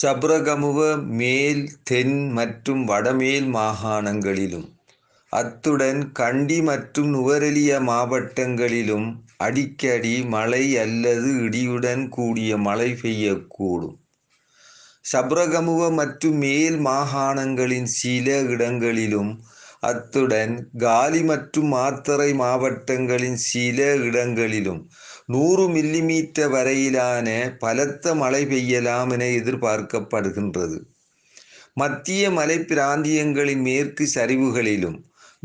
சப்ரகமுவ மேல் தென் மற்றும் வடமேல் மாகாணங்களிலும் அத்துடன் கண்டி மற்றும் நுவரெலிய மாவட்டங்களிலும் அடிக்கடி மழை அல்லது இடியுடன் கூடிய மழை பெய்யக்கூடும் சப்ரகமுவ மற்றும் மேல் மாகாணங்களின் சில இடங்களிலும் அத்துடன் காலி மற்றும் மாத்தறை மாவட்டங்களின் சில இடங்களிலும் நூறு மில்லிமீட்டர் வரையிலான பலத்த மழை பெய்யலாம் என எதிர்பார்க்கப்படுகின்றது மத்திய மலை பிராந்தியங்களின் மேற்கு சரிவுகளிலும்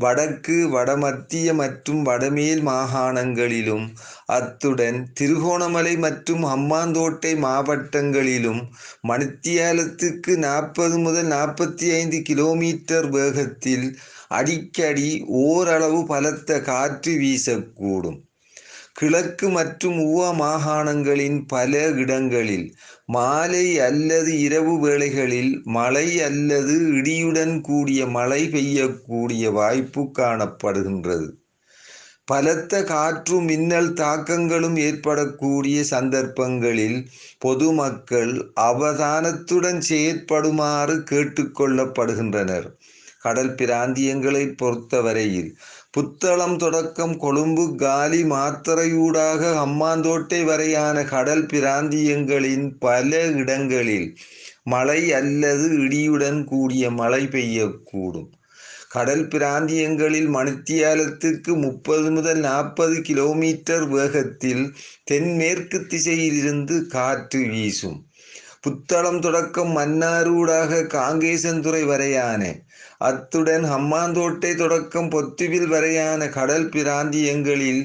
வடக்கு வடமத்திய மற்றும் வடமேல் மாகாணங்களிலும் அத்துடன் திருகோணமலை மற்றும் அம்மாந்தோட்டை மாவட்டங்களிலும் மணித்தியாலத்துக்கு நாற்பது முதல் நாற்பத்தி ஐந்து கிலோமீட்டர் வேகத்தில் அடிக்கடி ஓரளவு பலத்த காற்று வீசக்கூடும் கிழக்கு மற்றும் ஊவ மாகாணங்களின் பல இடங்களில் மாலை அல்லது இரவு வேளைகளில் மழை அல்லது இடியுடன் கூடிய மழை பெய்யக்கூடிய வாய்ப்பு காணப்படுகின்றது பலத்த காற்று மின்னல் தாக்கங்களும் ஏற்படக்கூடிய சந்தர்ப்பங்களில் பொதுமக்கள் அவதானத்துடன் செயற்படுமாறு கேட்டுக்கொள்ளப்படுகின்றனர் கடல் பிராந்தியங்களை பொறுத்தவரையில் புத்தளம் தொடக்கம் கொழும்பு காலி மாத்திரையூடாக அம்மாந்தோட்டை வரையான கடல் பிராந்தியங்களின் பல இடங்களில் மழை அல்லது இடியுடன் கூடிய மழை பெய்யக்கூடும் கடல் பிராந்தியங்களில் மணித்தியாலத்துக்கு முப்பது முதல் நாற்பது கிலோமீட்டர் வேகத்தில் தென்மேற்கு திசையிலிருந்து காற்று வீசும் புத்தளம் தொடக்கம் மன்னாரூடாக காங்கேசன்துறை வரையான அத்துடன் ஹம்மாந்தோட்டை தொடக்கம் பொத்துவில் வரையான கடல் பிராந்தியங்களில்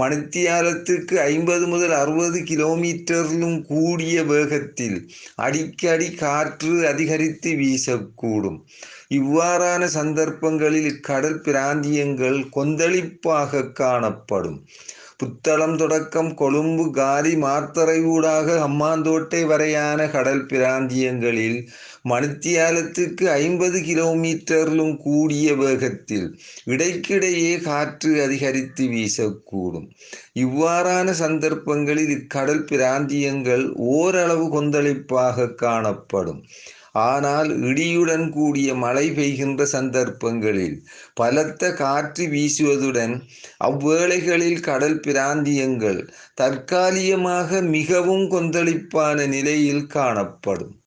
மணித்தியாலத்துக்கு ஐம்பது முதல் அறுபது கிலோமீட்டரிலும் கூடிய வேகத்தில் அடிக்கடி காற்று அதிகரித்து வீசக்கூடும் இவ்வாறான சந்தர்ப்பங்களில் கடல் பிராந்தியங்கள் கொந்தளிப்பாக காணப்படும் புத்தளம் தொடக்கம் கொழும்பு காரி மார்த்தரை ஊடாக அம்மாந்தோட்டை வரையான கடல் பிராந்தியங்களில் மணித்தியாலத்துக்கு ஐம்பது கிலோமீட்டரிலும் கூடிய வேகத்தில் இடைக்கிடையே காற்று அதிகரித்து வீசக்கூடும் இவ்வாறான சந்தர்ப்பங்களில் இக்கடல் பிராந்தியங்கள் ஓரளவு கொந்தளிப்பாக காணப்படும் ஆனால் இடியுடன் கூடிய மழை பெய்கின்ற சந்தர்ப்பங்களில் பலத்த காற்று வீசுவதுடன் அவ்வேளைகளில் கடல் பிராந்தியங்கள் தற்காலிகமாக மிகவும் கொந்தளிப்பான நிலையில் காணப்படும்